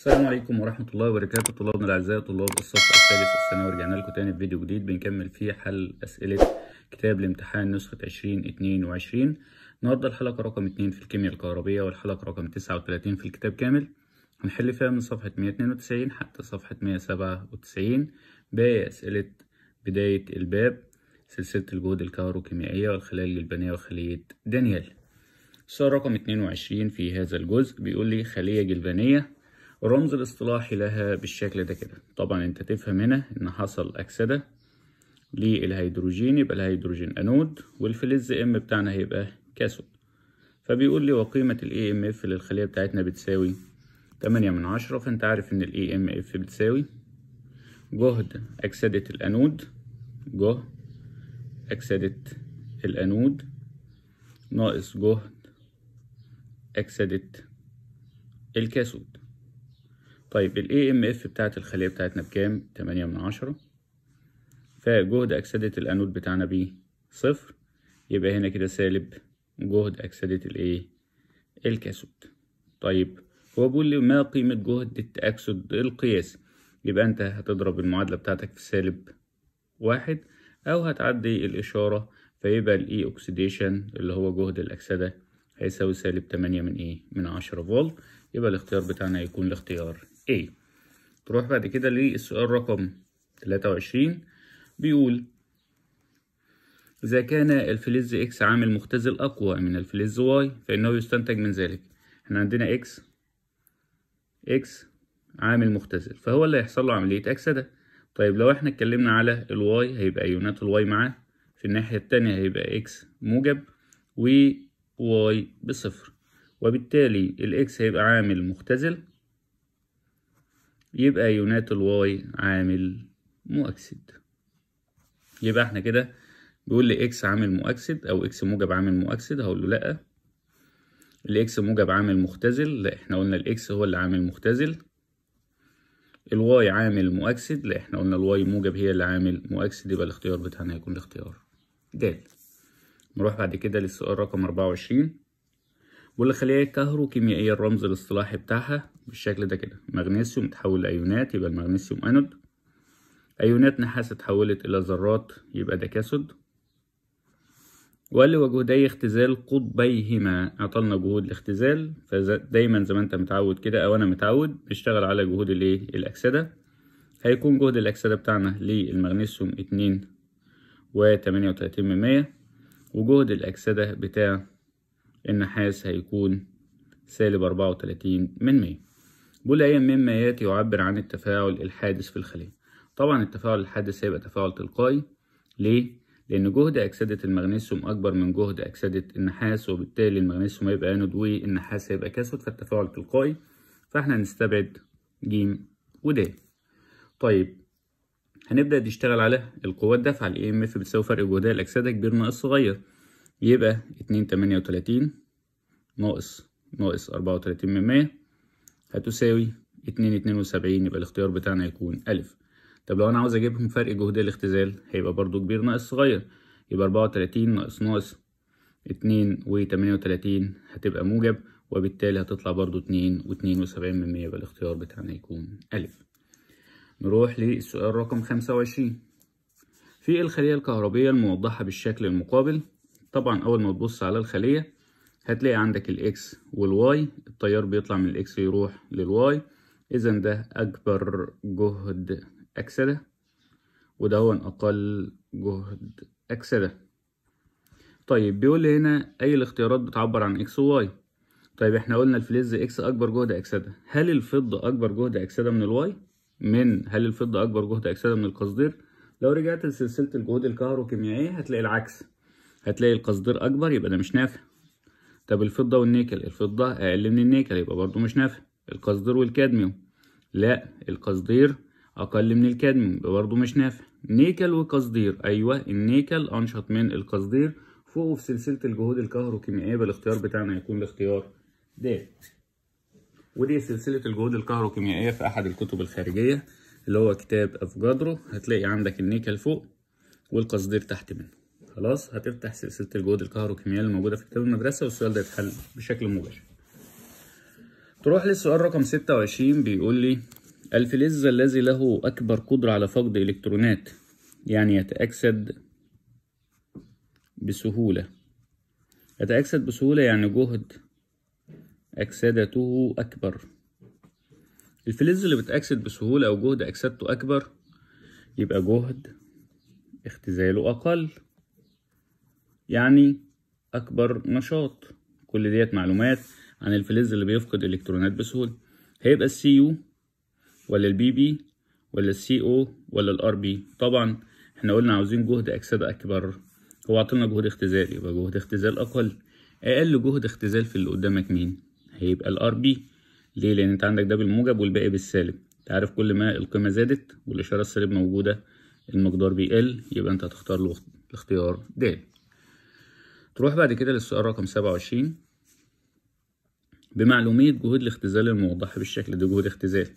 السلام عليكم ورحمة الله وبركاته طلابنا الأعزاء طلاب الصف الثالث الثانوي رجعنا لكم تاني في فيديو جديد بنكمل فيه حل أسئلة كتاب الامتحان نسخة 2022 النهارده الحلقة رقم اتنين في الكيمياء الكهربية والحلقة رقم تسعة وتلاتين في الكتاب كامل هنحل فيها من صفحة مية وتسعين حتى صفحة مية وتسعين باقي أسئلة بداية الباب سلسلة الجهود الكهروكيميائية والخلايا الجلبانية وخلية دانيال السؤال رقم وعشرين في هذا الجزء بيقول لي خلية جلبانية الرمز الاصطلاحي لها بالشكل ده كده طبعا انت تفهم هنا ان حصل اكسده للهيدروجين يبقى الهيدروجين انود والفلز ام بتاعنا هيبقى كاسود فبيقول لي وقيمة ام e اف للخلية بتاعتنا بتساوي تمانية من عشرة فانت عارف ان ام اف e بتساوي جهد أكسدة الأنود جهد أكسدة الأنود ناقص جهد أكسدة الكاسود طيب الـ AMF بتاعت الخليه بتاعتنا بكام 8 من عشرة فجهد اكسده الانود بتاعنا بـ صفر يبقى هنا كده سالب جهد اكسده الايه الكاسود طيب هو بيقول لي ما قيمه جهد التاكسد القياسي يبقى انت هتضرب المعادله بتاعتك في سالب واحد او هتعدي الاشاره فيبقى E-Oxidation اللي هو جهد الاكسده هيساوي سالب تمانية من ايه من عشرة فولت يبقى الاختيار بتاعنا يكون الاختيار A تروح بعد كده للسؤال رقم 23 بيقول إذا كان الفلز X عامل مختزل أقوى من الفلز Y فإنه يستنتج من ذلك احنا عندنا X X عامل مختزل فهو اللي هيحصل له عملية أكسدة طيب لو احنا اتكلمنا على الواي هيبقى ايونات الواي معاه في الناحية التانية هيبقى اكس موجب وواي بصفر وبالتالي الاكس هيبقى عامل مختزل يبقى يونات الواي عامل مؤكسد يبقى احنا كده بيقول لي اكس عامل مؤكسد او اكس موجب عامل مؤكسد هقول له لا الاكس موجب عامل مختزل لا احنا قلنا الاكس هو اللي عامل مختزل الواي عامل مؤكسد لا احنا قلنا الواي موجب هي اللي عامل مؤكسد يبقى الاختيار بتاعنا هيكون الاختيار د نروح بعد كده للسؤال رقم 24 واللي خلايا الكهرو كيميائية الرمز الاصطلاحي بتاعها بالشكل ده كده مغنيسيوم اتحول لأيونات يبقى المغنيسيوم أنود أيونات نحاس اتحولت إلى ذرات يبقى ده كاسود وقال لي وجهدي اختزال قطبيهما أعطلنا جهود الاختزال فدايما زي ما انت متعود كده او انا متعود بشتغل على جهود الايه الاكسده هيكون جهد الاكسده بتاعنا للمغنيسيوم اتنين وتمانية وتلاتين من مية وجهد الاكسده بتاع النحاس هيكون سالب أربعة وتلاتين من مية أي مما ياتي يعبر عن التفاعل الحادث في الخلية طبعا التفاعل الحادث هيبقى تفاعل تلقائي ليه؟ لأن جهد أكسدة المغنيسيوم أكبر من جهد أكسدة النحاس وبالتالي المغنيسيوم هيبقى آنود والنحاس هيبقى كاسود فالتفاعل تلقائي فاحنا هنستبعد ج ود طيب هنبدأ نشتغل على القوة الدافعة الـ EMF بتساوي فرق جهدها الأكسدة كبير ناقص صغير يبقى اتنين تمانية وتلاتين ناقص ناقص أربعة وتلاتين من مية هتساوي اتنين اتنين وسبعين يبقى الاختيار بتاعنا يكون ألف طب لو أنا عاوز أجيبهم فرق جهد الاختزال هيبقى برضو كبير ناقص صغير يبقى أربعة وتلاتين ناقص ناقص اتنين وتمانية وتلاتين هتبقى موجب وبالتالي هتطلع برضو اتنين واتنين وسبعين من مية يبقى الاختيار بتاعنا يكون ألف نروح للسؤال رقم خمسة وعشرين في الخلية الكهربية الموضحة بالشكل المقابل طبعا اول ما تبص على الخليه هتلاقي عندك الاكس والواي التيار بيطلع من الاكس يروح للواي اذا ده اكبر جهد اكسده وده هو اقل جهد اكسده طيب بيقول لي هنا اي الاختيارات بتعبر عن اكس وواي طيب احنا قلنا الفلز اكس اكبر جهد اكسده هل الفضه اكبر جهد اكسده من الواي من هل الفضه اكبر جهد اكسده من القصدير لو رجعت لسلسله الجهود الكهروكيميائيه هتلاقي العكس هتلاقي القصدير اكبر يبقى ده مش نافع طب الفضه والنيكل الفضه اقل من النيكل يبقى برضو مش نافع القصدير والكادميوم لا القصدير اقل من الكادميوم يبقى برضو مش نافع نيكل وقصدير ايوه النيكل انشط من القصدير فوق في سلسله الجهود الكهروكيميائيه بالاختيار بتاعنا يكون الاختيار د ودي سلسله الجهود الكهروكيميائيه في احد الكتب الخارجيه اللي هو كتاب افجادرو هتلاقي عندك النيكل فوق والقصدير تحت منه خلاص هتفتح سلسله الجهود الكهروكيميه الموجوده في كتاب المدرسه والسؤال ده يتحل بشكل مباشر تروح للسؤال رقم 26 بيقول لي الفلز الذي له اكبر قدره على فقد الكترونات يعني يتاكسد بسهوله يتاكسد بسهوله يعني جهد اكسدته اكبر الفلز اللي بتأكسد بسهولة أو جهد أكسدته أكبر يبقى جهد اختزاله أقل يعني أكبر نشاط كل ديت معلومات عن الفلز اللي بيفقد الإلكترونات بسهولة هيبقى السي يو ولا البي بي ولا السي او ولا الار بي طبعا احنا قلنا عاوزين جهد اكسده اكبر هو عطلنا جهد اختزال يبقى جهد اختزال اقل اقل جهد اختزال في اللي قدامك مين هيبقى الار بي ليه لان انت عندك ده بالموجب والباقي بالسالب انت عارف كل ما القيمه زادت والاشاره السالب موجوده المقدار بيقل يبقى انت هتختار له الاختيار د تروح بعد كده للسؤال رقم 27 بمعلومية جهود الاختزال الموضحة بالشكل ده جهود اختزال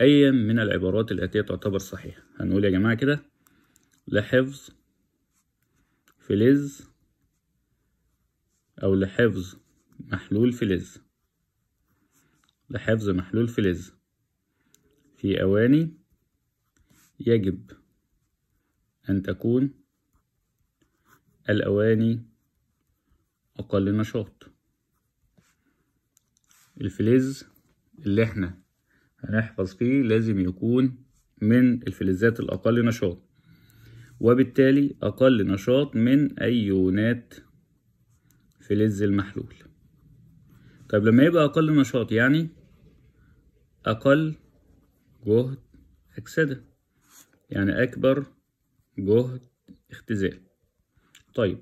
أي من العبارات الآتية تعتبر صحيحة هنقول يا جماعة كده لحفظ فلز أو لحفظ محلول فلز لحفظ محلول فلز في أواني يجب أن تكون الأواني أقل نشاط الفليز اللي احنا هنحفظ فيه لازم يكون من الفلزات الأقل نشاط وبالتالي أقل نشاط من أيونات فلز المحلول طيب لما يبقى أقل نشاط يعني أقل جهد أكسدة يعني أكبر جهد اختزال طيب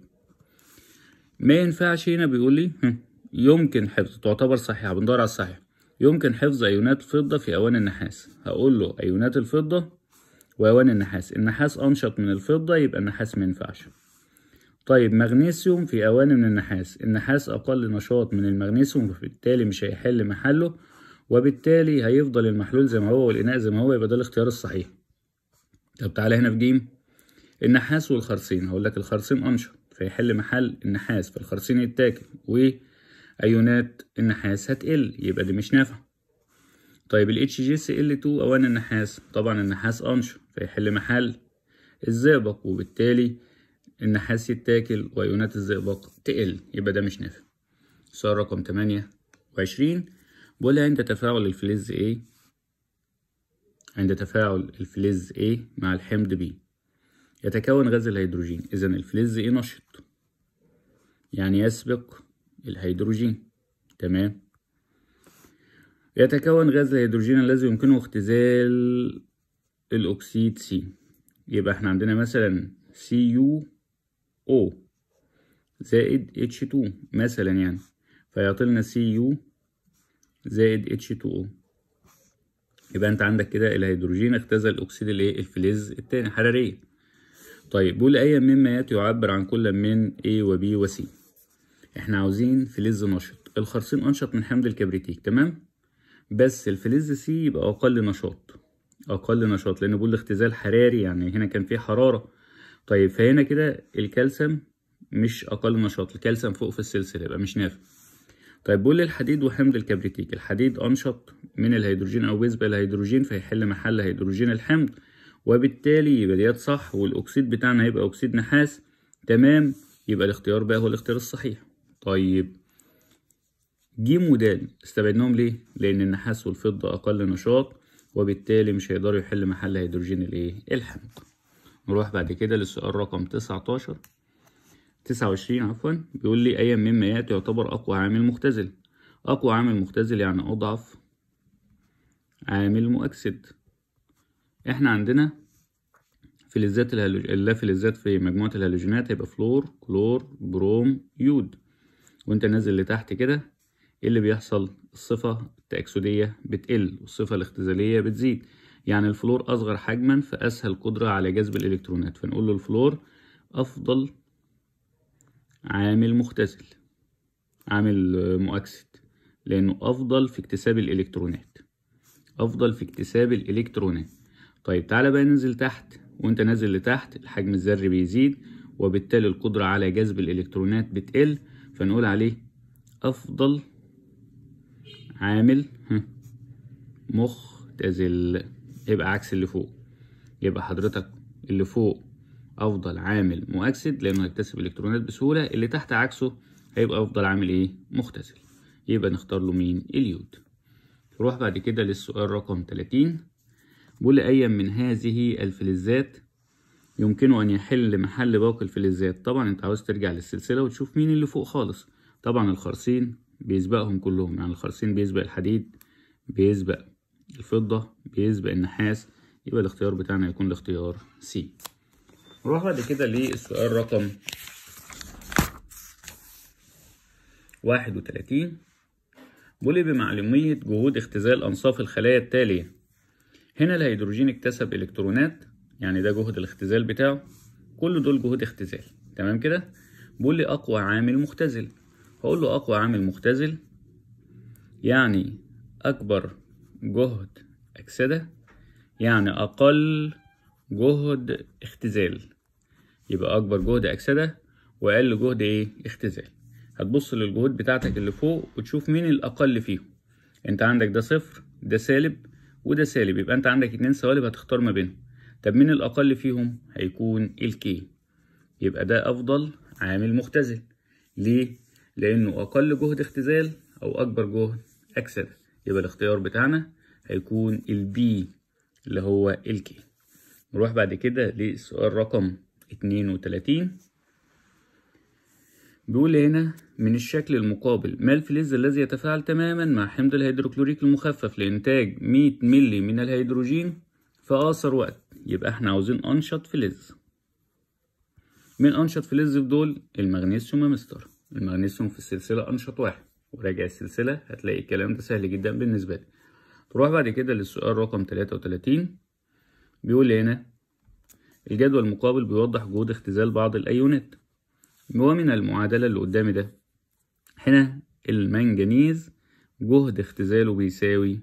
ما ينفعش هنا بيقول لي يمكن حفظ تعتبر صحيحة بندور على الصحيح يمكن حفظ أيونات فضة في أوان النحاس هقول له أيونات الفضة وأوان النحاس النحاس أنشط من الفضة يبقى النحاس ما ينفعش طيب مغنيسيوم في أوان من النحاس النحاس أقل نشاط من المغنيسيوم وبالتالي مش هيحل محله وبالتالي هيفضل المحلول زي ما هو والإناء زي ما هو يبقى ده الاختيار الصحيح طب تعالى هنا في جيم النحاس والخرسين هقول لك الخرسين أنشط فيحل محل النحاس فالخرسين يتاكل وايونات النحاس هتقل يبقى دي مش نافعه طيب ال HgCl2 أوان النحاس طبعا النحاس أنشر فيحل محل الزئبق وبالتالي النحاس يتاكل وأيونات الزئبق تقل يبقى ده مش نافع سؤال رقم تمانية وعشرين بيقول عند تفاعل الفلز A عند تفاعل الفلز A مع الحمض B يتكون غاز الهيدروجين إذا الفلز إيه نشط يعني يسبق الهيدروجين تمام يتكون غاز الهيدروجين الذي يمكنه اختزال الأكسيد سي يبقى احنا عندنا مثلا سي يو او زايد اتش H2 مثلا يعني سي يو زايد اتش 2 او يبقى انت عندك كده الهيدروجين اختزل اكسيد الايه الفلز التاني حراريه طيب اي مما يأتي يعبر عن كل من A وB وC احنا عاوزين فلز نشط الخرسين أنشط من حمض الكبريتيك تمام بس الفلز سي يبقى أقل نشاط أقل نشاط لأن بقول اختزال حراري يعني هنا كان فيه حرارة طيب فهنا كده الكالسيوم مش أقل نشاط الكالسيوم فوق في السلسلة يبقى مش نافع طيب بقول الحديد وحمض الكبريتيك الحديد أنشط من الهيدروجين أو بيسبق الهيدروجين فيحل محل هيدروجين الحمض وبالتالي يبقى ديت صح والاكسيد بتاعنا هيبقى اكسيد نحاس تمام يبقى الاختيار بقى هو الاختيار الصحيح طيب ج ودال استبعدناهم ليه لان النحاس والفضه اقل نشاط وبالتالي مش هيقدروا يحل محل هيدروجين الايه الحمض نروح بعد كده للسؤال رقم 19 29 عفوا بيقول لي ايا مما ياتي يعتبر اقوى عامل مختزل اقوى عامل مختزل يعني اضعف عامل مؤكسد احنا عندنا فلزات الهالوج... اللافلزات في مجموعة الهالوجينات هيبقى فلور كلور بروم يود وانت نازل لتحت كده ايه اللي بيحصل الصفة التأكسدية بتقل والصفة الاختزالية بتزيد يعني الفلور أصغر حجما فأسهل قدرة على جذب الإلكترونات فنقول له الفلور أفضل عامل مختزل عامل مؤكسد لأنه أفضل في اكتساب الإلكترونات أفضل في اكتساب الإلكترونات طيب تعالى بقى ننزل تحت وانت نازل لتحت الحجم الذري بيزيد وبالتالي القدرة على جذب الإلكترونات بتقل فنقول عليه أفضل عامل مختزل يبقى عكس اللي فوق يبقى حضرتك اللي فوق أفضل عامل مؤكسد لأنه هيكتسب إلكترونات بسهولة اللي تحت عكسه هيبقى أفضل عامل إيه مختزل يبقى نختار له مين اليود نروح بعد كده للسؤال رقم 30 أي من هذه الفلزات يمكنه أن يحل محل باقي الفلزات طبعا أنت عاوز ترجع للسلسلة وتشوف مين اللي فوق خالص طبعا الخرسين بيسبقهم كلهم يعني الخرسين بيسبق الحديد بيسبق الفضة بيسبق النحاس يبقى الاختيار بتاعنا يكون الاختيار سي نروح بعد كده للسؤال رقم واحد وتلاتين بولي بمعلومية جهود اختزال أنصاف الخلايا التالية هنا الهيدروجين اكتسب الكترونات يعني ده جهد الاختزال بتاعه كل دول جهود اختزال تمام كده بيقول لي اقوى عامل مختزل هقول له اقوى عامل مختزل يعني اكبر جهد اكسده يعني اقل جهد اختزال يبقى اكبر جهد اكسده واقل جهد ايه اختزال هتبص للجهود بتاعتك اللي فوق وتشوف مين الاقل فيهم انت عندك ده صفر ده سالب وده سالب يبقى انت عندك اتنين سوالب هتختار ما بينهم طب مين الاقل فيهم هيكون الكي يبقى ده افضل عامل مختزل ليه لانه اقل جهد اختزال او اكبر جهد اكسده يبقى الاختيار بتاعنا هيكون البي اللي هو الكي نروح بعد كده للسؤال رقم 32 بيقول هنا من الشكل المقابل ما الفلز الذي يتفاعل تماما مع حمض الهيدروكلوريك المخفف لإنتاج 100 ملي من الهيدروجين في أقصر وقت يبقى احنا عاوزين أنشط فلز من أنشط فلز في دول المغنيسيوم يا مستر المغنيسيوم في السلسلة أنشط واحد وراجع السلسلة هتلاقي الكلام ده سهل جدا بالنسبة لي تروح بعد كده للسؤال رقم 33 بيقول هنا الجدول المقابل بيوضح جهود اختزال بعض الأيونات ومن المعادلة اللي قدامي ده هنا المنجنيز جهد اختزاله بيساوي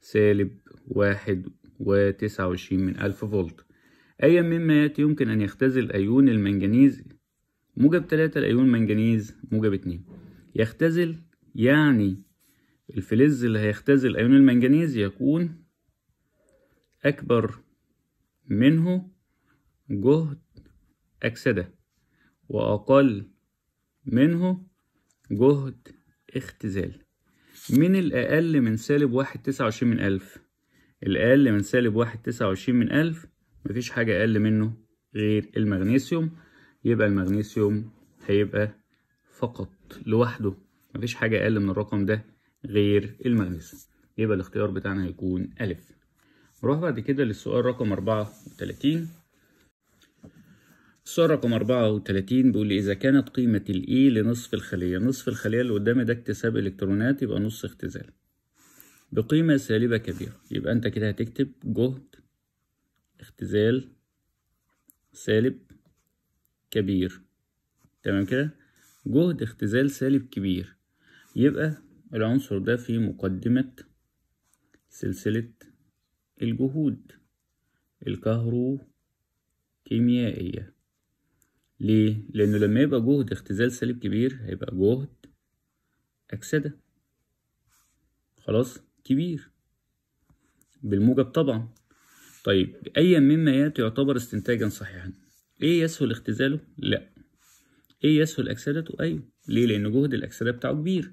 سالب واحد وتسعة وعشرين من ألف فولت أيا مما يأتي يمكن أن يختزل أيون المنجنيز موجب تلاتة لأيون منجنيز موجب اتنين يختزل يعني الفلز اللي هيختزل أيون المنجنيز يكون أكبر منه جهد أكسده وأقل منه جهد اختزال مين الأقل من سالب واحد تسعة وعشرين من ألف الأقل من سالب واحد تسعة وعشرين من ألف مفيش حاجة أقل منه غير المغنيسيوم يبقى المغنيسيوم هيبقى فقط لوحده مفيش حاجة أقل من الرقم ده غير المغنيسيوم يبقى الاختيار بتاعنا هيكون ألف نروح بعد كده للسؤال رقم أربعة وتلاتين السؤال رقم 34 بيقول لي إذا كانت قيمة الـ E لنصف الخلية، نصف الخلية اللي قدامي ده اكتساب إلكترونات يبقى نص اختزال بقيمة سالبة كبيرة، يبقى أنت كده هتكتب جهد اختزال سالب كبير تمام كده؟ جهد اختزال سالب كبير يبقى العنصر ده في مقدمة سلسلة الجهود الكهروكيميائية ليه؟ لأنه لما يبقى جهد اختزال سالب كبير هيبقى جهد أكسدة خلاص كبير بالموجب طبعا طيب أيا مما يأتي يعتبر استنتاجا صحيحا إيه يسهل اختزاله؟ لأ إيه يسهل أكسدته؟ أيوه ليه؟ لأن جهد الأكسدة بتاعه كبير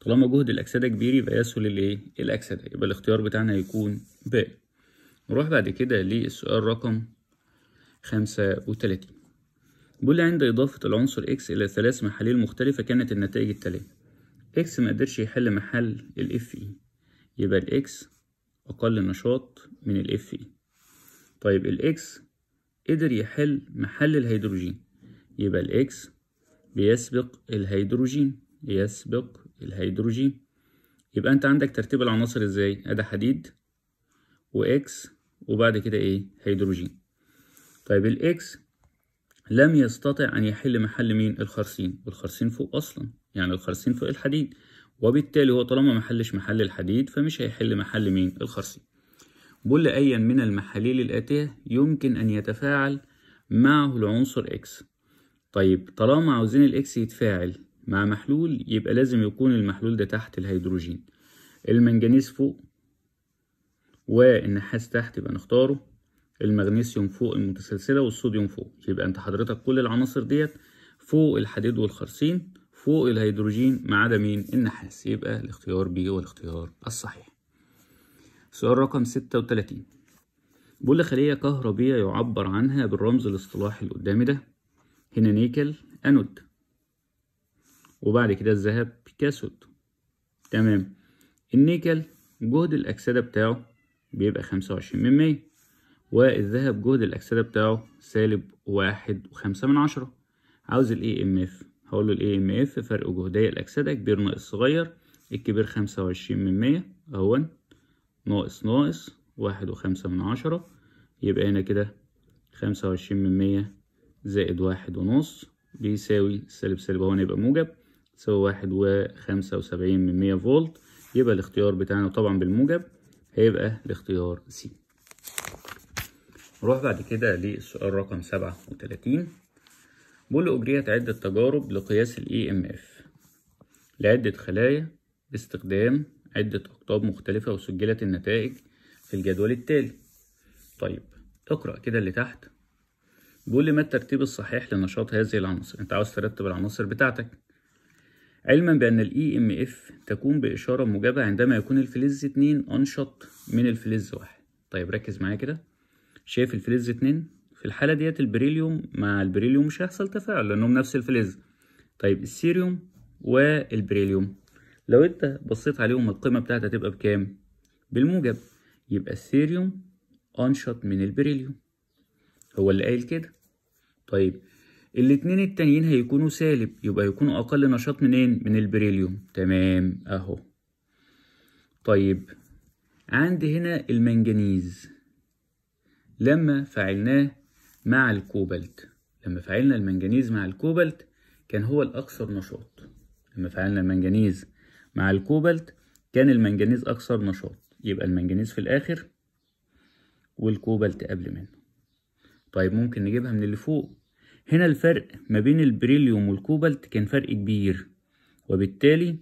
طالما جهد الأكسدة كبير يبقى يسهل الإيه؟ الأكسدة يبقى الاختيار بتاعنا هيكون ب نروح بعد كده للسؤال رقم خمسة وتلاتين لي عند إضافة العنصر X إلى ثلاث محاليل مختلفة كانت النتائج التالية X ما قدرش يحل محل ال FE يبقى الـ X أقل نشاط من ال FE طيب الـ X قدر يحل محل الهيدروجين يبقى الـ X بيسبق الهيدروجين يسبق الهيدروجين يبقى أنت عندك ترتيب العناصر إزاي؟ أدا حديد وإكس وبعد كده إيه؟ هيدروجين طيب الإكس لم يستطع أن يحل محل مين الخرسين الخرسين فوق أصلا يعني الخرسين فوق الحديد وبالتالي هو طالما ما حلش محل الحديد فمش هيحل محل مين الخرسين بل أيا من المحاليل الآتية يمكن أن يتفاعل معه العنصر X طيب طالما عاوزين الإكس يتفاعل مع محلول يبقى لازم يكون المحلول ده تحت الهيدروجين المنجنيز فوق والنحاس تحت يبقى نختاره المغنيسيوم فوق المتسلسله والصوديوم فوق يبقى انت حضرتك كل العناصر ديت فوق الحديد والخرسين فوق الهيدروجين ما عدا مين النحاس يبقى الاختيار بي هو الاختيار الصحيح سؤال رقم 36 بيقول لي خليه كهربيه يعبر عنها بالرمز الاصطلاحي اللي قدامي ده هنا نيكل انود وبعد كده الذهب كاسود تمام النيكل جهد الأكسدة بتاعه بيبقى خمسة وعشرين من مية والذهب جهد الأكسدة بتاعه سالب واحد وخمسة من عشرة عاوز الـ AMF e هقول له ال EMF فرق جهدية الأكسدة كبير ناقص صغير الكبير خمسة وعشرين من مية أهون ناقص ناقص واحد وخمسة من عشرة يبقى هنا كده خمسة وعشرين من مية زائد واحد ونص بيساوي سالب سالب أهون يبقى موجب تساوي واحد وخمسة وسبعين من مية فولت يبقى الاختيار بتاعنا طبعا بالموجب هيبقى الاختيار سي نروح بعد كده للسؤال رقم سبعة وتلاتين بيقول أجريت عدة تجارب لقياس الـ EMF لعدة خلايا باستخدام عدة أقطاب مختلفة وسجلت النتائج في الجدول التالي طيب اقرأ كده اللي تحت بيقول لي ما الترتيب الصحيح لنشاط هذه العناصر انت عاوز ترتب العناصر بتاعتك علما بأن الـ EMF تكون بإشارة موجبة عندما يكون الفلز اتنين أنشط من الفلز واحد طيب ركز معايا كده شايف الفلز اتنين في الحالة ديت البريليوم مع البريليوم مش هيحصل تفاعل لأنهم نفس الفلز طيب السيريوم والبريليوم لو انت بصيت عليهم القيمة بتاعتها تبقى بكام؟ بالموجب يبقى السيريوم أنشط من البريليوم هو اللي قايل كده طيب الاتنين التانيين هيكونوا سالب يبقى يكونوا أقل نشاط منين؟ من البريليوم تمام أهو طيب عندي هنا المنجنيز لما فعلناه مع الكوبالت لما فعلنا المنجنيز مع الكوبالت كان هو الأكثر نشاط لما فعلنا المنجنيز مع الكوبالت كان المنجنيز أكثر نشاط يبقى المنجنيز في الآخر والكوبالت قبل منه طيب ممكن نجيبها من اللي فوق هنا الفرق ما بين البريليوم والكوبالت كان فرق كبير وبالتالي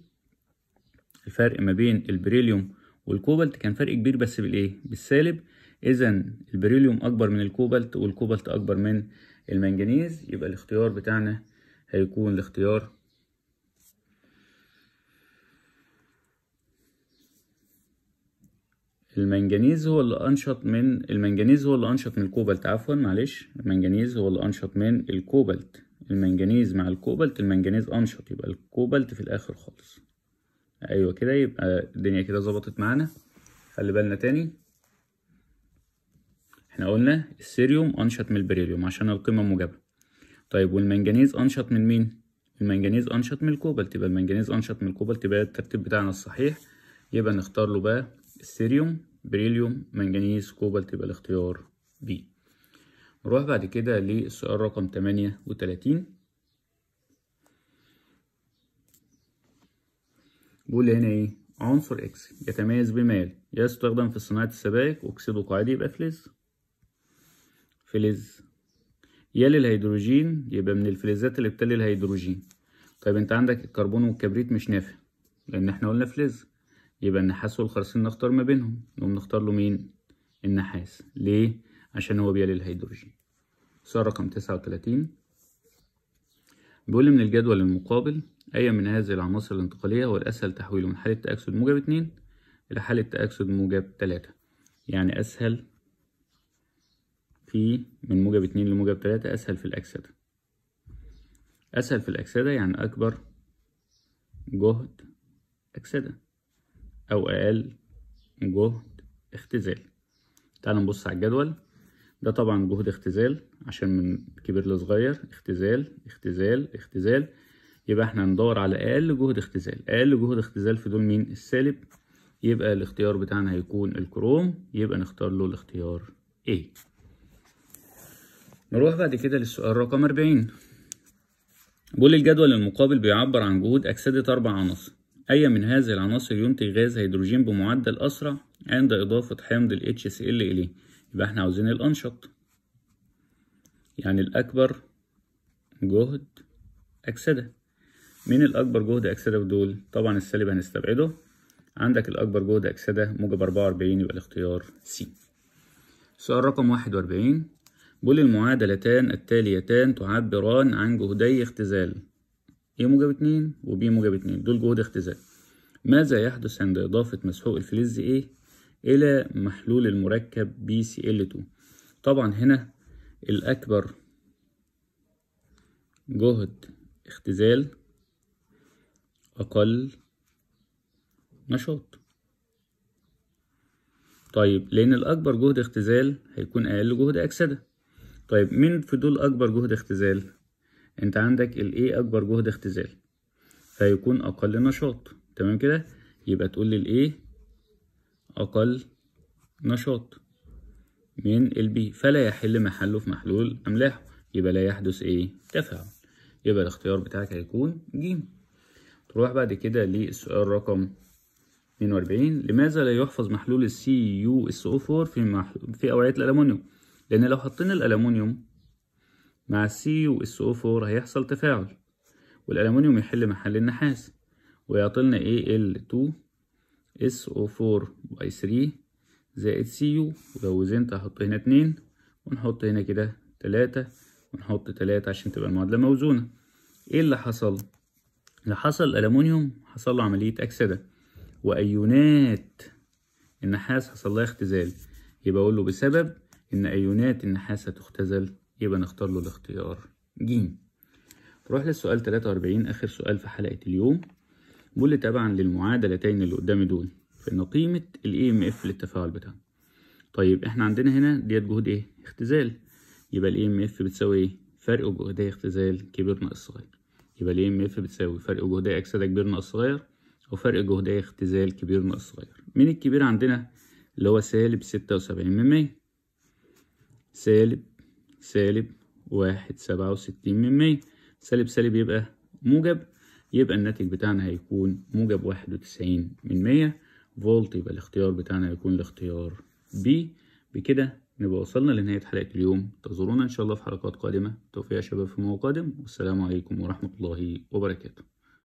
الفرق ما بين البريليوم والكوبالت كان فرق كبير بس بالايه بالسالب اذا البريليوم اكبر من الكوبالت والكوبالت اكبر من المنجنيز يبقى الاختيار بتاعنا هيكون الاختيار المنجنيز هو اللي انشط من المنجنيز هو اللي انشط من الكوبالت عفوا معلش المنجنيز هو اللي انشط من الكوبالت المنجنيز مع الكوبالت المنجنيز انشط يبقى الكوبالت في الاخر خالص ايوه كده يبقى الدنيا كده ظبطت معانا خلي بالنا تاني احنا قلنا السيريوم انشط من البريليوم عشان القيمه موجبه طيب والمنجنيز انشط من مين المنجنيز انشط من الكوبالت يبقى المنجنيز انشط من الكوبالت يبقى الترتيب بتاعنا الصحيح يبقى نختار له بقى السيريوم بريليوم منجنيز كوبالت يبقى الاختيار بي نروح بعد كده للسؤال رقم 38 بيقول هنا ايه عنصر اكس يتميز بمال يستخدم في صناعة السبائك أكسيد قاعدي يبقى فلز فلز يلي الهيدروجين يبقى من الفلزات اللي بتلي الهيدروجين طيب انت عندك الكربون والكبريت مش نافع لان احنا قلنا فلز يبقى النحاس والخرسين نختار ما بينهم نقوم نختار له مين النحاس ليه عشان هو بيلي الهيدروجين سؤال رقم 39 بيقول من الجدول المقابل أي من هذه العناصر الانتقالية هو الأسهل تحويله من حالة تأكسد موجب اتنين إلى حالة تأكسد موجب تلاتة يعني أسهل في e من موجب اتنين لموجب تلاتة أسهل في الأكسدة أسهل في الأكسدة يعني أكبر جهد أكسدة أو أقل جهد اختزال تعال نبص على الجدول ده طبعا جهد اختزال عشان من كبير لصغير اختزال اختزال اختزال يبقى احنا ندور على أقل جهد اختزال أقل جهد اختزال في دول مين السالب يبقى الاختيار بتاعنا هيكون الكروم يبقى نختار له الاختيار A نروح بعد كده للسؤال رقم 40 بقول الجدول المقابل بيعبر عن جهود أكسدة أربع عناصر أي من هذه العناصر ينتج غاز هيدروجين بمعدل أسرع عند إضافة حمض ال HCl إليه يبقى احنا عاوزين الأنشط يعني الأكبر جهد أكسدة مين الأكبر جهد أكسدة في دول؟ طبعا السالب هنستبعده عندك الأكبر جهد أكسدة موجب أربعة وأربعين يبقى الاختيار سي سؤال رقم واحد وأربعين بل المعادلتان التاليتان تعبران عن جهدي اختزال A موجب اتنين و B موجب اتنين دول جهود اختزال ماذا يحدث عند إضافة مسحوق الفلز A إلى محلول المركب BCl2 طبعا هنا الأكبر جهد اختزال أقل نشاط طيب لأن الأكبر جهد اختزال هيكون أقل جهد أكسدة طيب مين في دول أكبر جهد اختزال؟ أنت عندك الـ A أكبر جهد اختزال فيكون أقل نشاط تمام كده؟ يبقى تقول لي ال A أقل نشاط من الـ B فلا يحل محله في محلول أملاحه يبقى لا يحدث إيه؟ تفاعل يبقى الاختيار بتاعك هيكون ج تروح بعد كده للسؤال رقم 42 لماذا لا يحفظ محلول السي يو اس او 4 في محل... في اوعيه الالومنيوم لأن لو حطينا الألمونيوم مع سي و اس او 4 هيحصل تفاعل والألمونيوم يحل محل النحاس ويعطي لنا Al2 SO4 باي 3 زائد Cu ولو وزنت هحط هنا اتنين ونحط هنا كده تلاتة ونحط تلاتة عشان تبقى المعادلة موزونة ايه اللي حصل؟ اللي حصل الألمونيوم حصل له عملية أكسدة وأيونات النحاس حصل لها اختزال يبقى أقول له بسبب إن أيونات النحاسة تختزل يبقى نختار له الاختيار ج. نروح للسؤال 43 آخر سؤال في حلقة اليوم بيقول تبعا للمعادلتين اللي قدامي دول فإن قيمة ام اف e للتفاعل بتاعنا طيب إحنا عندنا هنا ديت جهود إيه؟ اختزال يبقى ام اف e بتساوي إيه؟ فرق جهدية اختزال كبير ناقص صغير يبقى ام اف e بتساوي فرق جهدية أكسدة كبير ناقص صغير أو فرق جهدية اختزال كبير ناقص صغير من الكبير عندنا اللي هو سالب ستة وسبعين من 100 سالب سالب واحد سبعة وستين من مية سالب سالب يبقى موجب يبقى الناتج بتاعنا هيكون موجب واحد وتسعين من مية فولت يبقى الاختيار بتاعنا هيكون الاختيار بي بكده نبقى وصلنا لنهاية حلقة اليوم انتظرونا إن شاء الله في حلقات قادمة توفيق يا شباب في موقع قادم والسلام عليكم ورحمة الله وبركاته